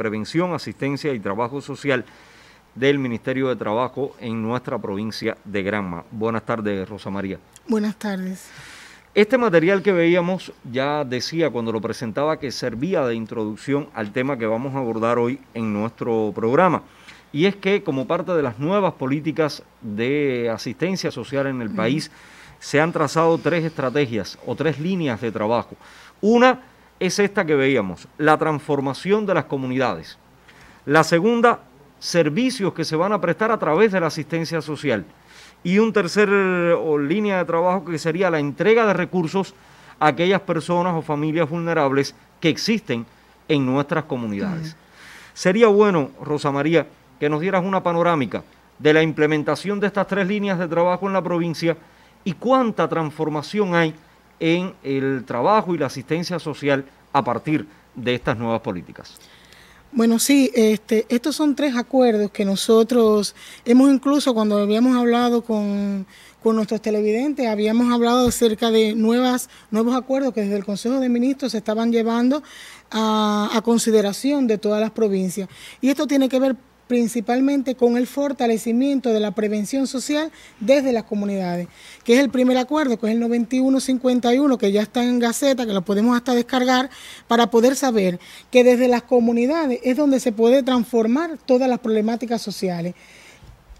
Prevención, Asistencia y Trabajo Social del Ministerio de Trabajo en nuestra provincia de Granma. Buenas tardes, Rosa María. Buenas tardes. Este material que veíamos, ya decía cuando lo presentaba, que servía de introducción al tema que vamos a abordar hoy en nuestro programa. Y es que como parte de las nuevas políticas de asistencia social en el país, se han trazado tres estrategias o tres líneas de trabajo. Una, es esta que veíamos, la transformación de las comunidades. La segunda, servicios que se van a prestar a través de la asistencia social. Y un tercer línea de trabajo que sería la entrega de recursos a aquellas personas o familias vulnerables que existen en nuestras comunidades. Sería bueno, Rosa María, que nos dieras una panorámica de la implementación de estas tres líneas de trabajo en la provincia y cuánta transformación hay en el trabajo y la asistencia social a partir de estas nuevas políticas. Bueno, sí, este, estos son tres acuerdos que nosotros hemos incluso cuando habíamos hablado con, nuestros televidentes, habíamos hablado acerca de nuevas, nuevos acuerdos que desde el Consejo de Ministros se estaban llevando a, a, consideración de todas las provincias. Y esto tiene que ver principalmente con el fortalecimiento de la prevención social desde las comunidades, que es el primer acuerdo, que es el 9151, que ya está en Gaceta, que lo podemos hasta descargar, para poder saber que desde las comunidades es donde se puede transformar todas las problemáticas sociales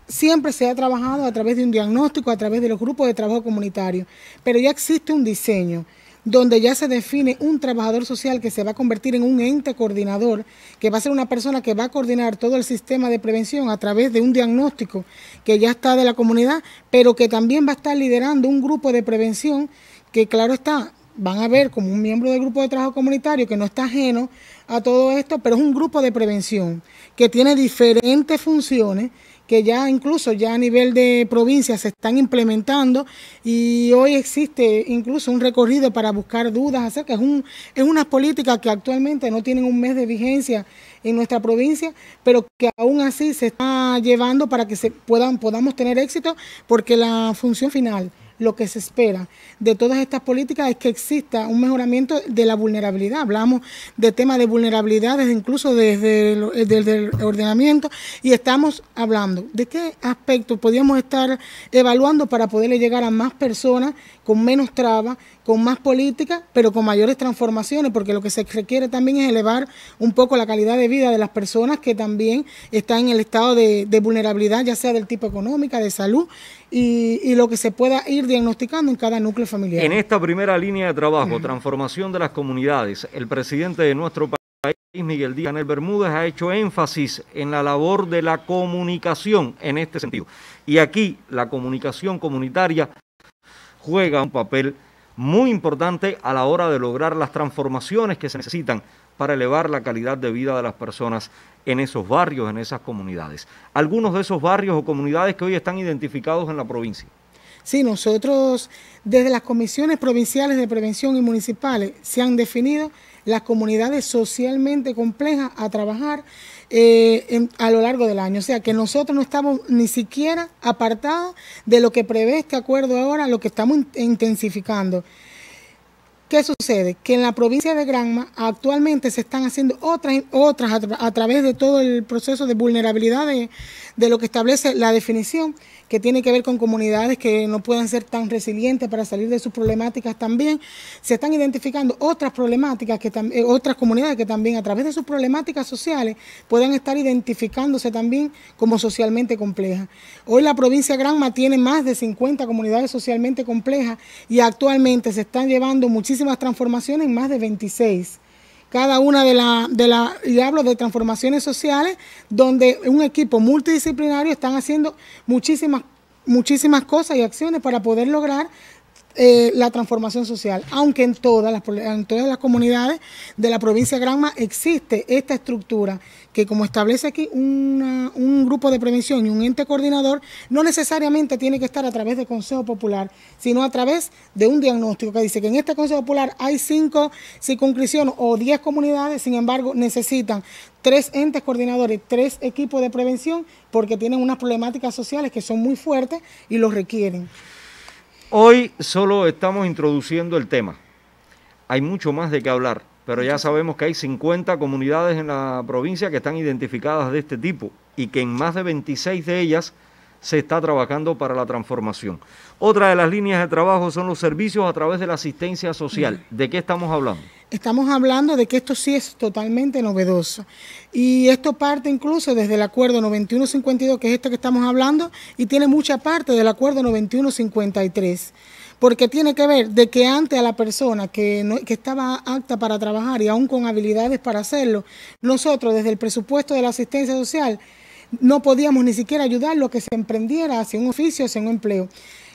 siempre se ha trabajado a través de un diagnóstico, a través de los grupos de trabajo comunitario, pero ya existe un diseño donde ya se define un trabajador social que se va a convertir en un ente coordinador, que va a ser una persona que va a coordinar todo el sistema de prevención a través de un diagnóstico que ya está de la comunidad, pero que también va a estar liderando un grupo de prevención que, claro está, van a ver como un miembro del grupo de trabajo comunitario que no está ajeno a todo esto, pero es un grupo de prevención que tiene diferentes funciones que ya incluso ya a nivel de provincia se están implementando y hoy existe incluso un recorrido para buscar dudas acerca. Es, un, es unas políticas que actualmente no tienen un mes de vigencia en nuestra provincia, pero que aún así se está llevando para que se puedan, podamos tener éxito porque la función final lo que se espera de todas estas políticas es que exista un mejoramiento de la vulnerabilidad. Hablamos de temas de vulnerabilidades incluso desde el, eh, desde el ordenamiento y estamos hablando de qué aspectos podríamos estar evaluando para poderle llegar a más personas con menos trabas con más política, pero con mayores transformaciones, porque lo que se requiere también es elevar un poco la calidad de vida de las personas que también están en el estado de, vulnerabilidad, ya sea del tipo económica, de salud, y, lo que se pueda ir diagnosticando en cada núcleo familiar. En esta primera línea de trabajo, transformación de las comunidades, el presidente de nuestro país... Miguel Díaz Canel Bermúdez ha hecho énfasis en la labor de la comunicación en este sentido. Y aquí la comunicación comunitaria juega un papel muy importante a la hora de lograr las transformaciones que se necesitan para elevar la calidad de vida de las personas en esos barrios, en esas comunidades. Algunos de esos barrios o comunidades que hoy están identificados en la provincia. Sí, nosotros desde las comisiones provinciales de prevención y municipales se han definido las comunidades socialmente complejas a trabajar eh, a lo largo del año. O sea, que nosotros no estamos ni siquiera apartados de lo que prevé este acuerdo ahora, lo que estamos intensificando. ¿Qué sucede? Que en la provincia de Granma actualmente se están haciendo otras, otras a, través de todo el proceso de vulnerabilidad de, lo que establece la definición, que tiene que ver con comunidades que no puedan ser tan resilientes para salir de sus problemáticas también. Se están identificando otras problemáticas, que eh, otras comunidades que también a través de sus problemáticas sociales puedan estar identificándose también como socialmente complejas. Hoy la provincia de Granma tiene más de 50 comunidades socialmente complejas y actualmente se están llevando muchísimas transformaciones transformaciones, más de 26. Cada una de las, de la, y hablo de transformaciones sociales, donde un equipo multidisciplinario están haciendo muchísimas, muchísimas cosas y acciones para poder lograr eh, la transformación social, aunque en todas, las, las comunidades de la provincia de Granma existe esta estructura que como establece aquí un grupo de prevención y un ente coordinador, no necesariamente tiene que estar a través del Consejo Popular, sino a través de un diagnóstico que dice que en este Consejo Popular hay cinco circunscripciones o diez comunidades, sin embargo necesitan tres entes coordinadores, tres equipos de prevención, porque tienen unas problemáticas sociales que son muy fuertes y los requieren. Hoy solo estamos introduciendo el tema. Hay mucho más de qué hablar, pero ya sabemos que hay 50 comunidades en la provincia que están identificadas de este tipo y que en más de 26 de ellas se está trabajando para la transformación. Otra de las líneas de trabajo son los servicios a través de la asistencia social. ¿De qué estamos hablando? Estamos hablando de que esto sí es totalmente novedoso. Y esto parte incluso desde el acuerdo 9152, que es este que estamos hablando, y tiene mucha parte del acuerdo 9153 porque tiene que ver de que antes a la persona que, estaba apta para trabajar y aún con habilidades para hacerlo, nosotros desde el presupuesto de la asistencia social no podíamos ni siquiera ayudarlo que se emprendiera hacia un oficio, hacia un empleo.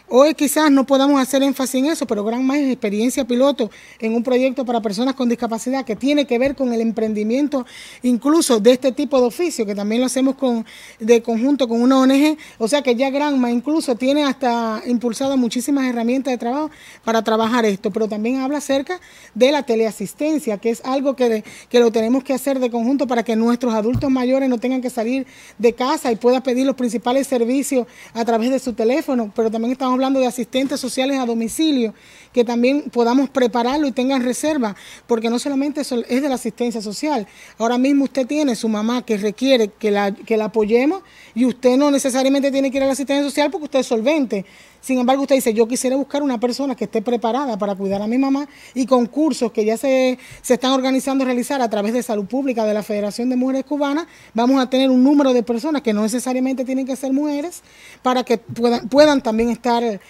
Hoy quizás no podamos hacer énfasis en eso, pero Granma es experiencia piloto en un proyecto para personas con discapacidad que tiene que ver con el emprendimiento incluso de este tipo de oficio, que también lo hacemos con, de conjunto con una ONG. O sea que ya Granma incluso tiene hasta impulsado muchísimas herramientas de trabajo para trabajar esto, pero también habla acerca de la teleasistencia, que es algo que, que lo tenemos que hacer de conjunto para que nuestros adultos mayores no tengan que salir de casa y puedan pedir los principales servicios a través de su teléfono, pero también estamos hablando de asistentes sociales a domicilio, que también podamos prepararlo y tengan reserva, porque no solamente es de la asistencia social. Ahora mismo usted tiene su mamá que requiere que la, que la apoyemos y usted no necesariamente tiene que ir a la asistencia social porque usted es solvente sin embargo, usted dice, yo quisiera buscar una persona que esté preparada para cuidar a mi mamá y con cursos que ya se, están organizando a realizar a través de Salud Pública de la Federación de Mujeres Cubanas, vamos a tener un número de personas que no necesariamente tienen que ser mujeres para que puedan, puedan también estar eh,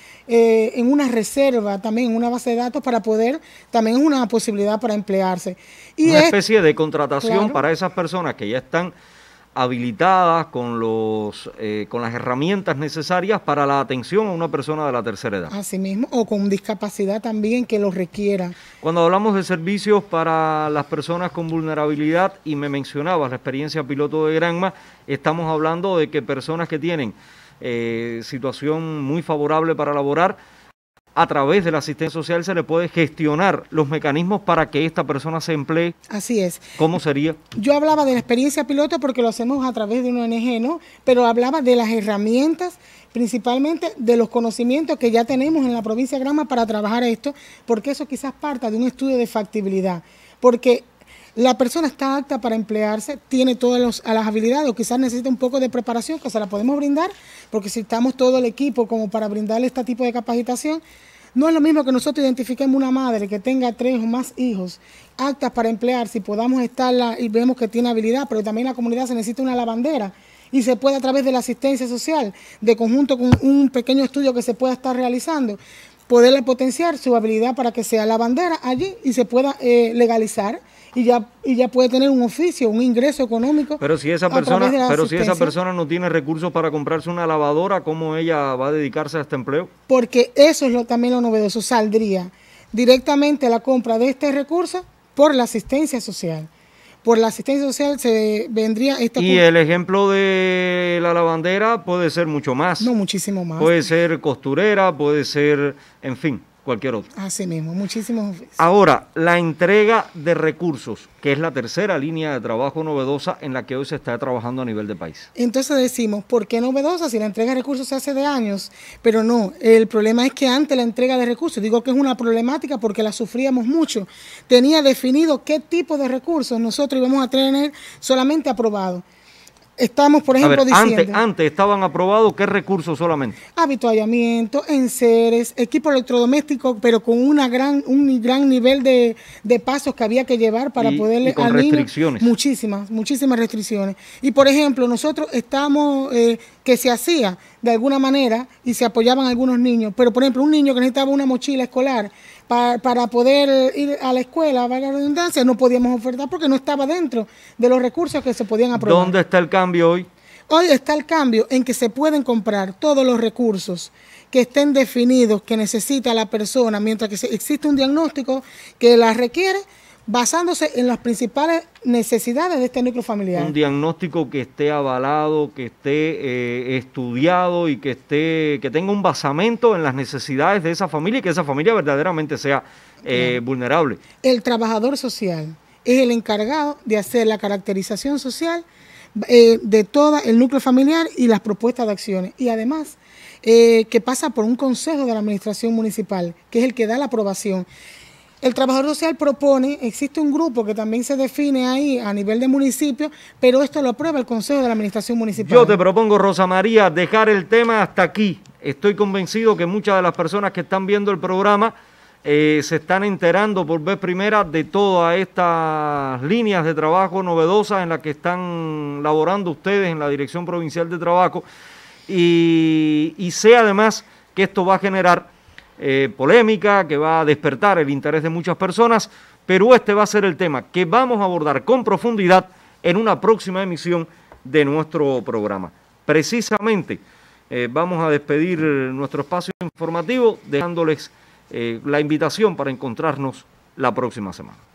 en una reserva, también en una base de datos para poder, también una posibilidad para emplearse. Y una especie de contratación para esas personas que ya están habilitadas con, los, eh, con las herramientas necesarias para la atención a una persona de la tercera edad. Asimismo, o con discapacidad también que lo requiera. Cuando hablamos de servicios para las personas con vulnerabilidad, y me mencionabas la experiencia piloto de Granma, estamos hablando de que personas que tienen eh, situación muy favorable para laborar, a través de la asistencia social se le puede gestionar los mecanismos para que esta persona se emplee. Así es. ¿Cómo sería? Yo hablaba de la experiencia piloto porque lo hacemos a través de un ONG, ¿no? Pero hablaba de las herramientas principalmente de los conocimientos que ya tenemos en la provincia de Grama para trabajar esto, porque eso quizás parta de un estudio de factibilidad, porque la persona está apta para emplearse, tiene todas las habilidades o quizás necesita un poco de preparación que se la podemos brindar, porque si estamos todo el equipo como para brindarle este tipo de capacitación, no es lo mismo que nosotros identifiquemos una madre que tenga tres o más hijos aptas para emplearse y podamos estarla y vemos que tiene habilidad, pero también la comunidad se necesita una lavandera y se puede a través de la asistencia social, de conjunto con un pequeño estudio que se pueda estar realizando, poderle potenciar su habilidad para que sea lavandera allí y se pueda eh, legalizar y ya, y ya puede tener un oficio, un ingreso económico. Pero si esa persona, pero si esa persona no tiene recursos para comprarse una lavadora, ¿cómo ella va a dedicarse a este empleo? Porque eso es lo, también lo novedoso, saldría directamente la compra de este recurso por la asistencia social por la asistencia social se vendría esta. Y el ejemplo de la lavandera puede ser mucho más. No, muchísimo más. Puede ser costurera, puede ser, en fin cualquier otro. Así mismo, muchísimos. Ahora, la entrega de recursos, que es la tercera línea de trabajo novedosa en la que hoy se está trabajando a nivel de país. Entonces decimos, ¿por qué novedosa si la entrega de recursos se hace de años? Pero no, el problema es que antes la entrega de recursos, digo que es una problemática porque la sufríamos mucho, tenía definido qué tipo de recursos nosotros íbamos a tener solamente aprobado. Estamos, por ejemplo, diciendo... Antes, antes estaban aprobados qué recursos solamente. Habituallamiento, enseres, equipo electrodoméstico, pero con una gran, un gran nivel de, pasos que había que llevar para poderle... Y con restricciones. muchísimas, muchísimas restricciones. Y, por ejemplo, nosotros estamos... Eh, que se hacía de alguna manera y se apoyaban algunos niños, pero por ejemplo un niño que necesitaba una mochila escolar para poder ir a la escuela, a la redundancia, no podíamos ofertar porque no estaba dentro de los recursos que se podían aprobar. ¿Dónde está el cambio hoy? Hoy está el cambio en que se pueden comprar todos los recursos que estén definidos que necesita la persona mientras que existe un diagnóstico que la requiere basándose en las principales necesidades de este núcleo familiar. Un diagnóstico que esté avalado, que esté eh, estudiado y que esté que tenga un basamento en las necesidades de esa familia y que esa familia verdaderamente sea eh, vulnerable. El trabajador social es el encargado de hacer la caracterización social eh, de todo el núcleo familiar y las propuestas de acciones. Y además, que pasa por un consejo de la administración municipal, que es el que da la aprobación. El trabajador social propone, existe un grupo que también se define ahí a nivel de municipio, pero esto lo aprueba el Consejo de la Administración Municipal. Yo te propongo, Rosa María, dejar el tema hasta aquí. Estoy convencido que muchas de las personas que están viendo el programa eh, se están enterando por vez primera de todas estas líneas de trabajo novedosas en las que están laborando ustedes en la Dirección Provincial de Trabajo y sé además que esto va a generar eh, polémica, que va a despertar el interés de muchas personas, pero este va a ser el tema que vamos a abordar con profundidad en una próxima emisión de nuestro programa. Precisamente eh, vamos a despedir nuestro espacio informativo dejándoles eh, la invitación para encontrarnos la próxima semana.